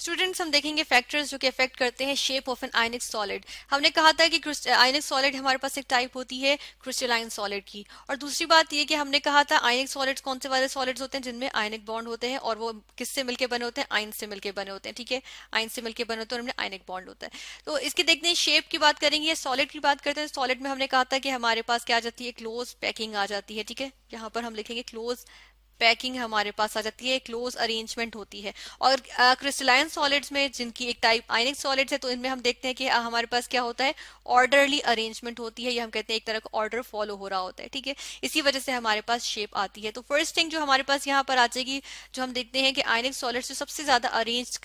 Students हम देखेंगे factors जो कि अफेक्ट करते हैं shape of an ionic solid हमने कहा था कि आयनिक सॉलिड हमारे पास एक टाइप होती है क्रिस्टलाइन सॉलिड की और दूसरी बात यह कि हमने कहा था आयनिक सॉलिड्स कौन से वाले सॉलिड्स होते हैं जिनमें आयनिक बॉन्ड होते हैं और वो किससे मिलकर बने होते हैं आइन से मिलकर बने होते हैं ठीक है आइन से मिलकर बने होते हैं और आयनिक बॉन्ड होता है तो इसके देखते हैं शेप की बात करेंगे सॉलिड की बात करते हैं सॉलिड में हमने कहा था कि हमारे पास क्या आ जाती है क्लोज पैकिंग आ जाती है ठीक है यहाँ पर हम लिखेंगे क्लोज पैकिंग हमारे पास आ जाती है क्लोज अरेंजमेंट होती है और क्रिस्टलाइन सॉलिड्स में जिनकी एक टाइप आइनिक सॉलिड्स है तो इनमें हम देखते हैं कि हमारे पास क्या होता है ऑर्डरली अरेंजमेंट होती है या हम कहते हैं एक तरह का ऑर्डर फॉलो हो रहा होता है ठीक है इसी वजह से हमारे पास शेप आती है तो फर्स्ट थिंग जो हमारे पास यहाँ पर आ जाएगी जो हम देखते हैं कि आइनिक सॉलिड्स जो सबसे ज्यादा अरेंज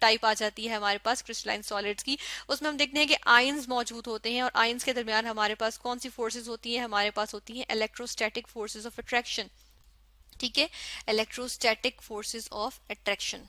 टाइप आ जाती है हमारे पास क्रिस्टलाइन सॉलिड्स की उसमें हम देखते हैं कि आइन्स मौजूद होते हैं और आयन्स के दरमियान हमारे पास कौन सी फोर्सेज होती है हमारे पास होती है इलेक्ट्रोस्टैटिक फोर्सेज ऑफ अट्रैक्शन ठीक है इलेक्ट्रोस्टैटिक फोर्सेस ऑफ अट्रैक्शन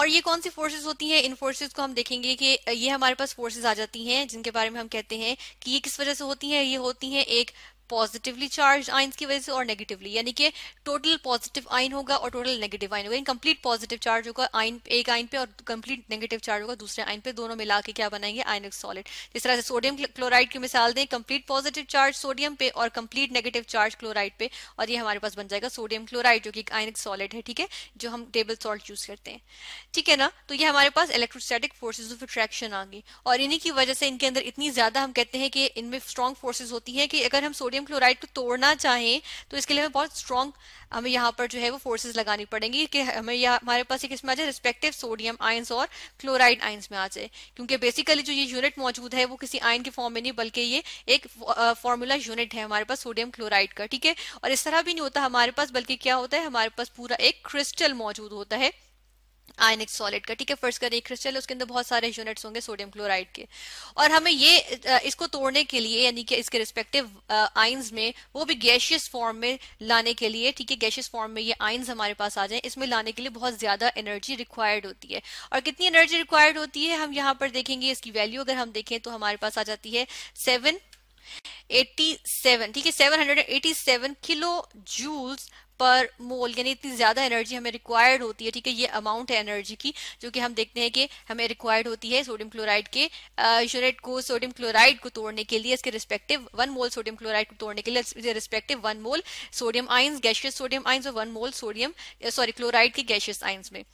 और ये कौन सी फोर्सेस होती हैं इन फोर्सेस को हम देखेंगे कि ये हमारे पास फोर्सेस आ जाती हैं जिनके बारे में हम कहते हैं कि ये किस वजह से होती हैं ये होती हैं एक पॉजिटिवली चार्ज आइंस की वजह से और नेगेटिवली यानी कि टोटल पॉजिटिव आइन होगा और टोटल नेगेटिव आइन होगा कंप्लीट पॉजिटिव चार्ज होगा आइन एक आइन पे और कंप्लीट नेगेटिव चार्ज होगा दूसरे आइन पे दोनों मिला के क्या बनाएंगे आयनिक सॉलिड जिस तरह से सोडियम क्लोराइड की मिसाल दें कंप्लीट पॉजिटिव चार्ज सोडियम पे और कंप्लीट नेगेटिव चार्ज क्लोराइड पे और ये हमारे पास बन जाएगा सोडियम क्लोराइड जो कि आयनिक सॉलिड है ठीक है जो हम टेबल सॉल्ट यूज करते हैं ठीक है ना तो ये हमारे पास इलेक्ट्रोस्टैटिक फोर्सेज ऑफ अट्रैक्शन आ गई और इन्हीं की वजह से इनके अंदर इतनी ज्यादा हम कहते हैं कि इनमें स्ट्रॉन्ग फोर्सेज होती है कि अगर हम सोडियम सोडियम क्लोराइड को तोड़ना चाहें तो इसके लिए हमें बहुत स्ट्रॉन्ग हमें यहाँ पर जो है वो फोर्सेस लगानी पड़ेंगी कि हमें या हमारे पास एक इसमें आ जाए रिस्पेक्टिव सोडियम आयंस और क्लोराइड आयंस में आ जाए क्योंकि बेसिकली जो ये यूनिट मौजूद है वो किसी आयन के फॉर्म में नहीं बल्कि ये एक फॉर्मूला यूनिट है हमारे पास सोडियम क्लोराइड का ठीक है और इस तरह भी नहीं होता हमारे पास बल्कि क्या होता है हमारे पास पूरा एक क्रिस्टल मौजूद होता है आयनिक सॉलिड का ठीक है फर्स्ट करें क्रिस्टल उसके अंदर बहुत सारे यूनिट्स होंगे सोडियम क्लोराइड के और हमें ये इसको तोड़ने के लिए यानी कि इसके रिस्पेक्टिव आइंस में वो भी गैशियस फॉर्म में लाने के लिए ठीक है गैशियस फॉर्म में ये आइंस हमारे पास आ जाएं इसमें लाने के लिए बहुत ज्यादा एनर्जी रिक्वायर्ड होती है और कितनी एनर्जी रिक्वायर्ड होती है हम यहाँ पर देखेंगे इसकी वैल्यू अगर हम देखें तो हमारे पास आ जाती है सेवन सेवन ठीक है 787 किलो जूल्स पर मोल यानी इतनी ज़्यादा एनर्जी हमें रिक्वायर्ड होती है ठीक है ये अमाउंट है एनर्जी की जो कि हम देखते हैं कि हमें रिक्वायर्ड होती है सोडियम क्लोराइड के यूनिट को सोडियम क्लोराइड को तोड़ने के लिए इसके respective one mole sodium chloride को तोड़ने के लिए respective one mole sodium ions gaseous sodium ions और one mole sodium sorry chloride के गैशियस आइन्स में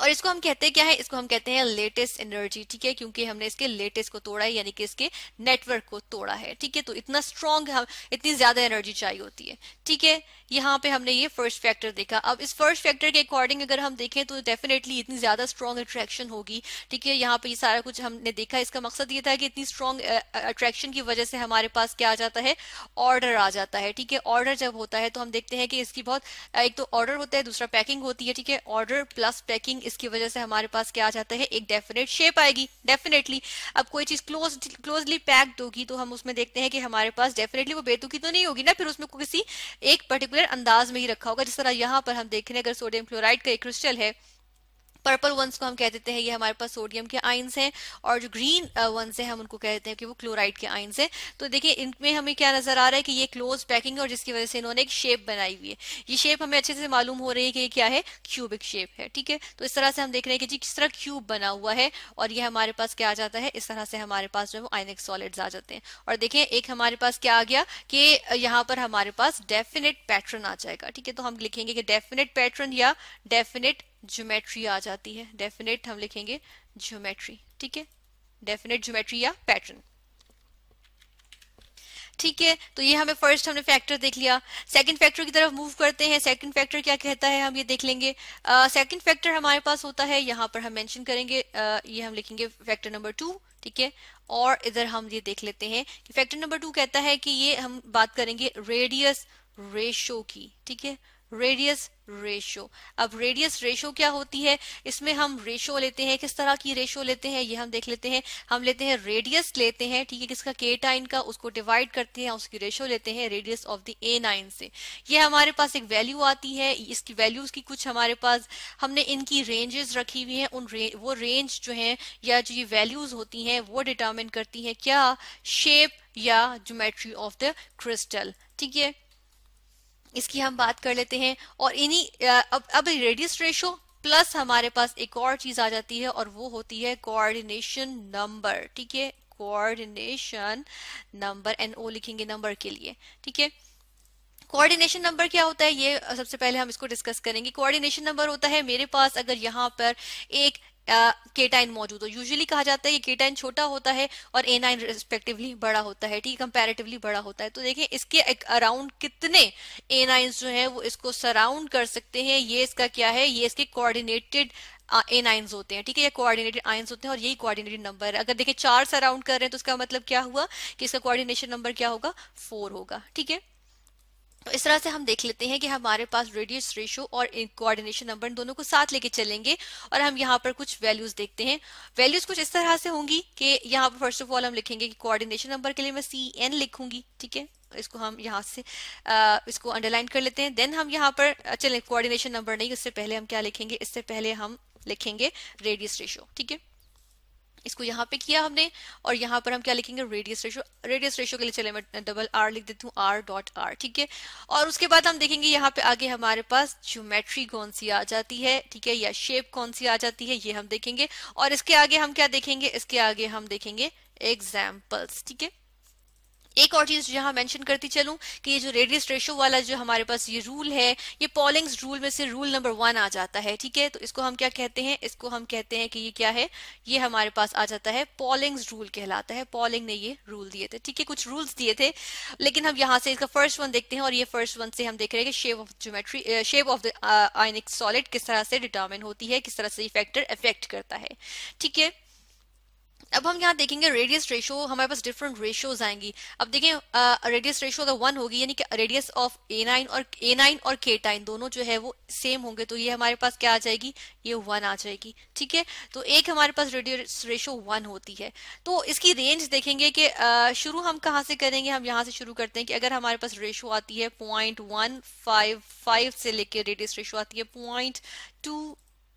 और इसको हम कहते हैं क्या है इसको हम कहते हैं लेटेस्ट एनर्जी ठीक है क्योंकि हमने इसके लेटेस्ट को तोड़ा है यानी कि इसके नेटवर्क को तोड़ा है ठीक है तो इतना स्ट्रांग हम इतनी ज्यादा एनर्जी चाहिए होती है ठीक है यहाँ पे हमने ये फर्स्ट फैक्टर देखा अब इस फर्स्ट फैक्टर के अकॉर्डिंग अगर हम देखें तो डेफिनेटली इतनी ज्यादा स्ट्रांग अट्रैक्शन होगी ठीक है यहाँ पे ये सारा कुछ हमने देखा इसका मकसद ये था कि इतनी स्ट्रांग अट्रैक्शन की वजह से हमारे पास क्या आ जाता है ऑर्डर आ जाता है ठीक है ऑर्डर जब होता है तो हम देखते हैं कि इसकी बहुत एक तो ऑर्डर होता है दूसरा पैकिंग होती है ठीक है ऑर्डर प्लस पैकिंग इसकी वजह से हमारे पास क्या आ जाता है एक डेफिनेट शेप आएगी डेफिनेटली अब कोई चीज क्लोज क्लोजली पैक्ड होगी तो हम उसमें देखते हैं कि हमारे पास डेफिनेटली वो बेतुकी तो नहीं होगी ना फिर उसमें किसी एक पर्टिकुलर अंदाज में ही रखा होगा जिस तरह यहाँ पर हम देख रहे हैं अगर सोडियम क्लोराइड का एक क्रिस्टल है पर्पल वंस को हम कह देते हैं ये हमारे पास सोडियम के आइन्स हैं और जो ग्रीन वंस uh, हैं हम उनको कह देते हैं कि वो क्लोराइड के आइन्स हैं तो देखिए इनमें हमें क्या नजर आ रहा है कि ये क्लोज पैकिंग है और जिसकी वजह से इन्होंने एक शेप बनाई हुई है ये शेप हमें अच्छे से मालूम हो रही है कि ये क्या है क्यूबिक शेप है ठीक है तो इस तरह से हम देख रहे हैं कि जी किस तरह क्यूब बना हुआ है और ये हमारे पास क्या आ जाता है इस तरह से हमारे पास जो है वो आइनिक सॉलिड्स आ जाते हैं और देखें एक हमारे पास क्या आ गया कि यहाँ पर हमारे पास डेफिनेट पैटर्न आ जाएगा ठीक है तो हम लिखेंगे कि डेफिनेट पैटर्न या डेफिनेट ज्योमेट्री आ जाती है डेफिनेट हम लिखेंगे ज्योमेट्री ठीक है डेफिनेट ज्योमेट्री या पैटर्न ठीक है तो ये हमें फर्स्ट हमने फैक्टर देख लिया सेकंड फैक्टर की तरफ मूव करते हैं सेकंड फैक्टर क्या कहता है हम ये देख लेंगे सेकंड uh, फैक्टर हमारे पास होता है यहाँ पर हम मेंशन करेंगे uh, ये हम लिखेंगे फैक्टर नंबर टू ठीक है और इधर हम ये देख लेते हैं कि फैक्टर नंबर टू कहता है कि ये हम बात करेंगे रेडियस रेशो की ठीक है रेडियस रेशो अब रेडियस रेशो क्या होती है इसमें हम रेशो लेते हैं किस तरह की रेशो लेते हैं ये हम देख लेते हैं हम लेते हैं रेडियस लेते हैं ठीक है किसका के टाइन का उसको डिवाइड करते हैं उसकी रेशो लेते हैं radius of the A nine से ये हमारे पास एक वैल्यू आती है इसकी वैल्यूज की कुछ हमारे पास हमने इनकी रेंजेस रखी हुई है उन रे, वो रेंज जो है या जो ये वैल्यूज होती है वो डिटर्मिन करती है क्या शेप या ज्योमेट्री ऑफ द क्रिस्टल ठीक है इसकी हम बात कर लेते हैं और इन्हीं अब अब रेडियस रेशो प्लस हमारे पास एक और चीज आ जाती है और वो होती है कोऑर्डिनेशन नंबर ठीक है कोऑर्डिनेशन नंबर एन ओ लिखेंगे नंबर के लिए ठीक है कोऑर्डिनेशन नंबर क्या होता है ये सबसे पहले हम इसको डिस्कस करेंगे कोऑर्डिनेशन नंबर होता है मेरे पास अगर यहाँ पर एक केटाइन मौजूद हो यूजुअली कहा जाता है ये केटाइन छोटा होता है और एनाइन रिस्पेक्टिवली बड़ा होता है ठीक कंपैरेटिवली बड़ा होता है तो देखिए इसके अराउंड कितने एनाइंस जो है वो इसको सराउंड कर सकते हैं ये इसका क्या है ये इसके कोऑर्डिनेटेड एन आइन्स होते हैं ठीक है ये कोऑर्डिनेटेड आइन्स होते हैं और यही कोऑर्डिनेटेड नंबर है अगर देखिए चार सराउंड कर रहे हैं तो उसका मतलब क्या हुआ कि इसका कोऑर्डिनेशन नंबर क्या होगा फोर होगा ठीक है तो इस तरह से हम देख लेते हैं कि हमारे पास रेडियस रेशो और कोऑर्डिनेशन नंबर दोनों को साथ लेके चलेंगे और हम यहाँ पर कुछ वैल्यूज देखते हैं वैल्यूज कुछ इस तरह से होंगी कि यहाँ पर फर्स्ट ऑफ ऑल हम लिखेंगे कि कोऑर्डिनेशन नंबर के लिए मैं सी एन लिखूंगी ठीक है इसको हम यहाँ से आ, इसको अंडरलाइन कर लेते हैं देन हम यहाँ पर चलें कोऑर्डिनेशन नंबर नहीं उससे पहले हम क्या लिखेंगे इससे पहले हम लिखेंगे रेडियस रेशो ठीक है इसको यहाँ पे किया हमने और यहाँ पर हम क्या लिखेंगे रेडियस रेशो रेडियस रेशो के लिए चले मैं डबल आर लिख देती हूँ आर डॉट आर ठीक है और उसके बाद हम देखेंगे यहाँ पे आगे हमारे पास ज्योमेट्री कौन सी आ जाती है ठीक है या शेप कौन सी आ जाती है ये हम देखेंगे और इसके आगे हम क्या देखेंगे इसके आगे हम देखेंगे एग्जाम्पल्स ठीक है एक और चीज यहाँ मेंशन करती चलूं कि ये जो रेडियस रेशो वाला जो हमारे पास ये रूल है ये पॉलिंग्स रूल में से रूल नंबर वन आ जाता है ठीक है तो इसको हम क्या कहते हैं इसको हम कहते हैं कि ये क्या है ये हमारे पास आ जाता है पॉलिंग्स रूल कहलाता है पॉलिंग ने ये रूल दिए थे ठीक है कुछ रूल्स दिए थे लेकिन हम यहाँ से इसका फर्स्ट वन देखते हैं और ये फर्स्ट वन से हम देख रहे हैं कि shape of geometry shape of the ionic solid किस तरह से डिटर्मिन होती है किस तरह से ये फैक्टर अफेक्ट करता है ठीक है अब हम यहाँ देखेंगे रेडियस रेशो हमारे पास डिफरेंट रेशियोज आएंगी अब देखें रेडियस रेशो अगर वन होगी यानी कि रेडियस ऑफ ए नाइन और ए नाइन और के टाइन दोनों जो है वो सेम होंगे तो ये हमारे पास क्या आ जाएगी ये वन आ जाएगी ठीक है तो एक हमारे पास रेडियस रेशो वन होती है तो इसकी रेंज देखेंगे कि शुरू हम कहाँ से करेंगे हम यहाँ से शुरू करते हैं कि अगर हमारे पास रेशो आती है पॉइंट वन फाइव फाइव से लेकर रेडियस रेशो आती है पॉइंट टू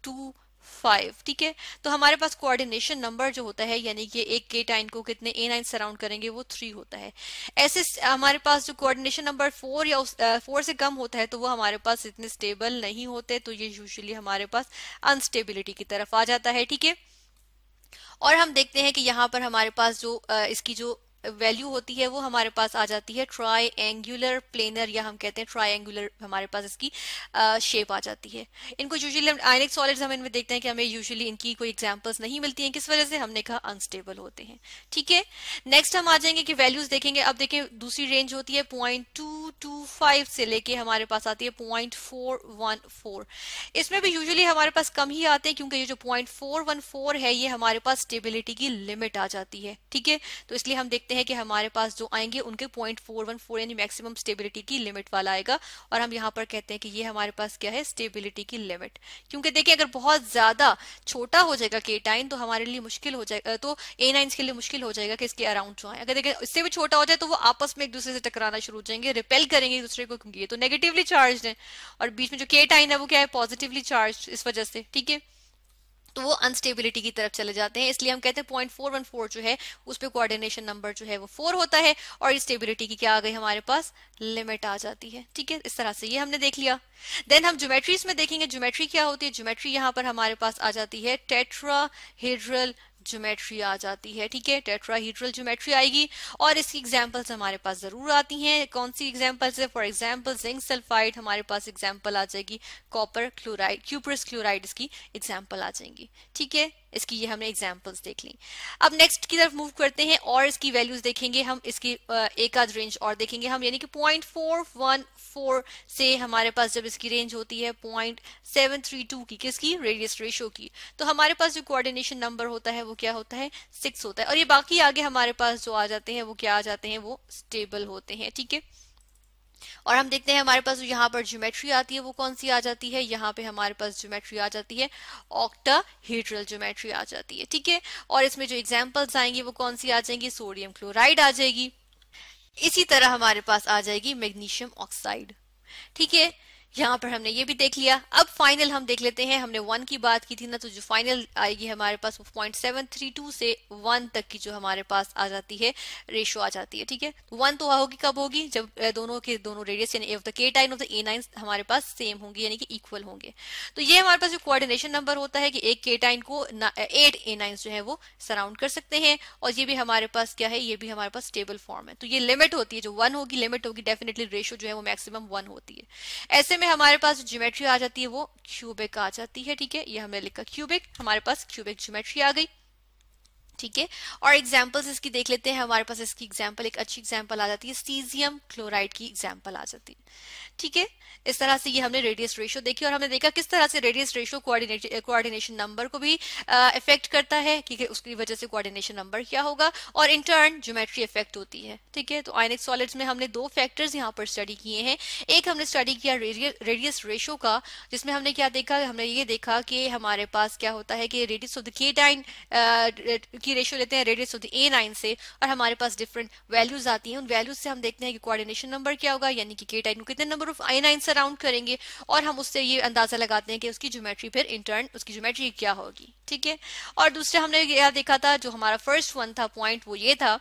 टू फाइव ठीक है तो हमारे पास कोऑर्डिनेशन नंबर जो होता है यानी कि एक केटाइन को कितने ए नाइन सराउंड करेंगे वो थ्री होता है ऐसे हमारे पास जो कोऑर्डिनेशन नंबर फोर या उस फोर से कम होता है तो वो हमारे पास इतने स्टेबल नहीं होते तो ये यूजली हमारे पास अनस्टेबिलिटी की तरफ आ जाता है ठीक है और हम देखते हैं कि यहाँ पर हमारे पास जो इसकी जो वैल्यू होती है वो हमारे पास आ जाती है ट्राइंगुलर प्लेनर या हम कहते हैं ट्राइंगुलर हमारे पास इसकी शेप आ जाती है इनको यूजुअली आयनिक सॉलिड्स हम इनमें देखते हैं कि हमें यूजुअली इनकी कोई एग्जांपल्स नहीं मिलती हैं किस वजह से हमने कहा अनस्टेबल होते हैं ठीक है नेक्स्ट हम आ जाएंगे कि वैल्यूज देखेंगे अब देखें दूसरी रेंज होती है पॉइंट से लेके हमारे पास आती है पॉइंट इसमें भी यूजली हमारे पास कम ही आते हैं क्योंकि ये जो पॉइंट है ये हमारे पास स्टेबिलिटी की लिमिट आ जाती है ठीक है तो इसलिए हम देखते देखते हैं कि हमारे पास जो आएंगे उनके पॉइंट फोर वन फोर यानी मैक्सिमम स्टेबिलिटी की लिमिट वाला आएगा और हम यहाँ पर कहते हैं कि ये हमारे पास क्या है स्टेबिलिटी की लिमिट क्योंकि देखिए अगर बहुत ज्यादा छोटा हो जाएगा के टाइन तो हमारे लिए मुश्किल हो जाएगा तो ए नाइन के लिए मुश्किल हो जाएगा कि इसके अराउंड जो है अगर देखिए इससे भी छोटा हो जाए तो वो आपस में एक दूसरे से टकराना शुरू हो जाएंगे रिपेल करेंगे एक दूसरे को क्योंकि ये तो नेगेटिवली चार्ज है और बीच में जो के टाइन है वो क्या है पॉजिटिवली चार्ज इस वजह से ठीक है तो वो अनस्टेबिलिटी की तरफ चले जाते हैं इसलिए हम कहते हैं पॉइंट फोर वन फोर जो है उस पर कोऑर्डिनेशन नंबर जो है वो फोर होता है और स्टेबिलिटी की क्या आ गई हमारे पास लिमिट आ जाती है ठीक है इस तरह से ये हमने देख लिया देन हम ज्योमेट्रीज में देखेंगे ज्योमेट्री क्या होती है ज्योमेट्री यहाँ पर हमारे पास आ जाती है टेट्रा हेड्रल ज्योमेट्री आ जाती है ठीक है टेट्राहीड्रल ज्योमेट्री आएगी और इसकी एग्जांपल्स हमारे पास जरूर आती हैं कौन सी एग्जांपल्स है फॉर एग्जांपल जिंक सल्फाइड हमारे पास एग्जांपल आ जाएगी कॉपर क्लोराइड क्यूपरस क्लोराइड इसकी एग्जांपल आ जाएंगी ठीक है इसकी ये हमने एग्जाम्पल्स देख ली अब नेक्स्ट की तरफ मूव करते हैं और इसकी वैल्यूज देखेंगे हम इसकी एक आध रेंज और देखेंगे हम यानी कि पॉइंट फोर वन फोर से हमारे पास जब इसकी रेंज होती है पॉइंट सेवन थ्री टू की किसकी रेडियस रेशो की तो हमारे पास जो कोऑर्डिनेशन नंबर होता है वो क्या होता है सिक्स होता है और ये बाकी आगे हमारे पास जो आ जाते हैं वो क्या आ जाते हैं वो स्टेबल होते हैं ठीक है थीके? और हम देखते हैं हमारे पास यहाँ पर ज्योमेट्री आती है वो कौन सी आ जाती है यहाँ पे हमारे पास ज्योमेट्री आ जाती है ऑक्टा हीड्रल ज्योमेट्री आ जाती है ठीक है और इसमें जो एग्जाम्पल्स आएंगी वो कौन सी आ जाएंगी सोडियम क्लोराइड आ जाएगी इसी तरह हमारे पास आ जाएगी मैग्नीशियम ऑक्साइड ठीक है यहाँ पर हमने ये भी देख लिया अब फाइनल हम देख लेते हैं हमने वन की बात की थी ना तो जो फाइनल आएगी हमारे पास पॉइंट सेवन थ्री टू से वन तक की जो हमारे पास आ जाती है रेशो आ जाती है ठीक है वन तो, तो होगी कब होगी जब दोनों के दोनों रेडियस यानी ऑफ द के टाइन ऑफ द ए नाइन हमारे पास सेम होंगे यानी कि इक्वल होंगे तो ये हमारे पास जो कोऑर्डिनेशन नंबर होता है कि एक के टाइन को एट ए नाइन जो है वो सराउंड कर सकते हैं और ये भी हमारे पास क्या है ये भी हमारे पास स्टेबल फॉर्म है तो ये लिमिट होती है जो वन होगी लिमिट होगी डेफिनेटली रेशो जो है वो मैक्सिमम वन होती है ऐसे में हमारे पास जो ज्योमेट्री आ जाती है वो क्यूबिक आ जाती है ठीक है ये हमने लिखा क्यूबिक हमारे पास क्यूबिक ज्योमेट्री आ गई ठीक है और एग्जाम्पल्स इसकी देख लेते हैं हमारे पास इसकी एग्जाम्पल एक अच्छी एग्जाम्पल आ जाती है सीजियम क्लोराइड की एग्जाम्पल आ जाती है ठीक है इस तरह से ये हमने रेडियस रेशियो देखी और हमने देखा किस तरह से रेडियस रेशो कोऑर्डिनेशन नंबर को भी इफेक्ट करता है ठीक है उसकी वजह से कोऑर्डिनेशन नंबर क्या होगा और इंटर्न ज्योमेट्री इफेक्ट होती है ठीक है तो आयनिक सॉलिड्स में हमने दो फैक्टर्स यहाँ पर स्टडी किए हैं एक हमने स्टडी किया रेडियस रेशियो का जिसमें हमने क्या देखा हमने ये देखा कि हमारे पास क्या होता है कि रेडियस ऑफ द केटाइन की रेशियो लेते हैं radius of the A nine से और हमारे पास डिफरेंट वैल्यूज आती हैं उन वैल्यूज से हम देखते हैं कि कोऑर्डिनेशन नंबर क्या होगा यानी कि के टाइन कितने नंबर ऑफ आई नाइन से करेंगे और हम उससे ये अंदाजा लगाते हैं कि उसकी ज्योमेट्री फिर इंटर्न उसकी ज्योमेट्री क्या होगी ठीक है और दूसरे हमने यह देखा था जो हमारा फर्स्ट वन था पॉइंट वो ये था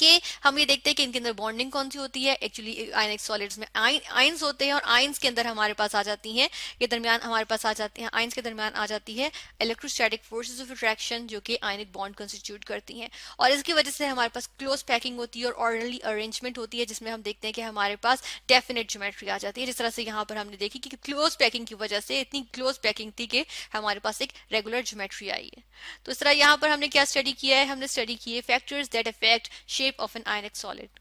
के हम ये देखते हैं कि इनके अंदर बॉन्डिंग कौन सी होती है एक्चुअली आयनिक सॉलिड्स में आइंस होते हैं और आइंस के अंदर हमारे पास आ जाती हैं ये दरमियान हमारे पास आ जाती हैं आइंस के दरमियान आ जाती है इलेक्ट्रोस्टैटिक फोर्सेज ऑफ अट्रैक्शन जो कि आयनिक बॉन्ड कॉन्स्टिट्यूट करती हैं और इसकी वजह से हमारे पास क्लोज पैकिंग होती है और ऑर्डरली अरेंजमेंट होती है जिसमें हम देखते हैं कि हमारे पास डेफिनेट ज्योमेट्री आ जाती है जिस तरह से यहाँ पर हमने देखी कि क्लोज पैकिंग की वजह से इतनी क्लोज पैकिंग थी कि हमारे पास एक रेगुलर ज्योमेट्री आई है तो इस तरह यहाँ पर हमने क्या स्टडी किया है हमने स्टडी किए factors that affect shape shape of an ionic solid.